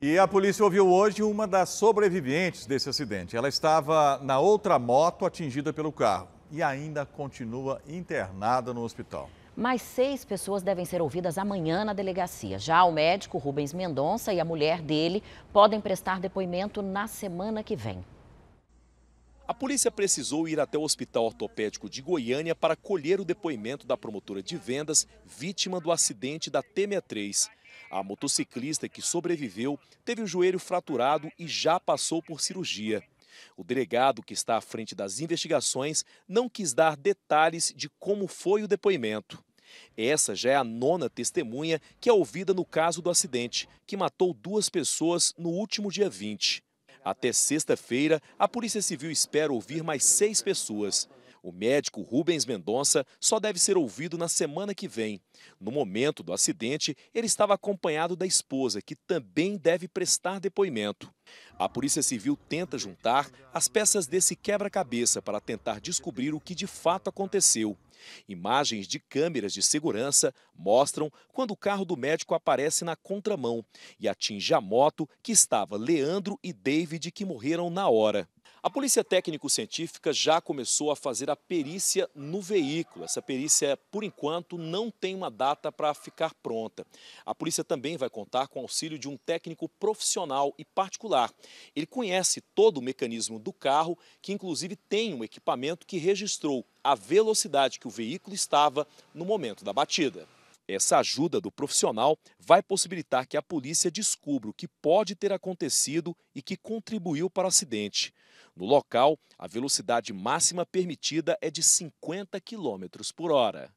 E a polícia ouviu hoje uma das sobreviventes desse acidente. Ela estava na outra moto atingida pelo carro e ainda continua internada no hospital. Mais seis pessoas devem ser ouvidas amanhã na delegacia. Já o médico Rubens Mendonça e a mulher dele podem prestar depoimento na semana que vem. A polícia precisou ir até o Hospital Ortopédico de Goiânia para colher o depoimento da promotora de vendas vítima do acidente da T63. A motociclista que sobreviveu teve o joelho fraturado e já passou por cirurgia. O delegado que está à frente das investigações não quis dar detalhes de como foi o depoimento. Essa já é a nona testemunha que é ouvida no caso do acidente, que matou duas pessoas no último dia 20. Até sexta-feira, a Polícia Civil espera ouvir mais seis pessoas. O médico Rubens Mendonça só deve ser ouvido na semana que vem. No momento do acidente, ele estava acompanhado da esposa, que também deve prestar depoimento. A Polícia Civil tenta juntar as peças desse quebra-cabeça para tentar descobrir o que de fato aconteceu. Imagens de câmeras de segurança mostram quando o carro do médico aparece na contramão e atinge a moto que estava Leandro e David, que morreram na hora. A polícia técnico-científica já começou a fazer a perícia no veículo. Essa perícia, por enquanto, não tem uma data para ficar pronta. A polícia também vai contar com o auxílio de um técnico profissional e particular. Ele conhece todo o mecanismo do carro, que inclusive tem um equipamento que registrou a velocidade que o veículo estava no momento da batida. Essa ajuda do profissional vai possibilitar que a polícia descubra o que pode ter acontecido e que contribuiu para o acidente. No local, a velocidade máxima permitida é de 50 km por hora.